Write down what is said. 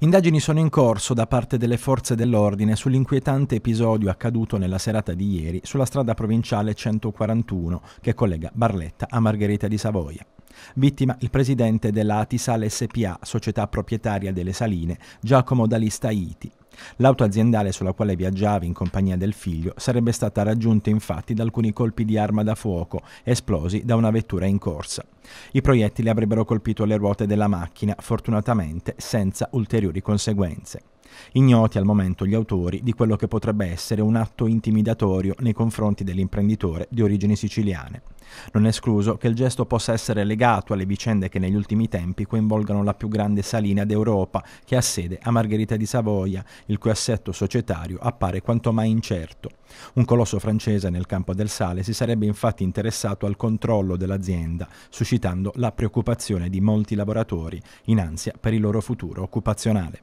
Indagini sono in corso da parte delle forze dell'ordine sull'inquietante episodio accaduto nella serata di ieri sulla strada provinciale 141 che collega Barletta a Margherita di Savoia. Vittima il presidente della Atisal SPA, società proprietaria delle saline, Giacomo Dalista Iti. L'auto aziendale sulla quale viaggiavi in compagnia del figlio sarebbe stata raggiunta infatti da alcuni colpi di arma da fuoco esplosi da una vettura in corsa. I proiettili avrebbero colpito le ruote della macchina, fortunatamente senza ulteriori conseguenze. Ignoti al momento gli autori di quello che potrebbe essere un atto intimidatorio nei confronti dell'imprenditore di origini siciliane. Non è escluso che il gesto possa essere legato alle vicende che negli ultimi tempi coinvolgano la più grande salina d'Europa, che ha sede a Margherita di Savoia, il cui assetto societario appare quanto mai incerto. Un colosso francese nel campo del sale si sarebbe infatti interessato al controllo dell'azienda, suscitando la preoccupazione di molti lavoratori, in ansia per il loro futuro occupazionale.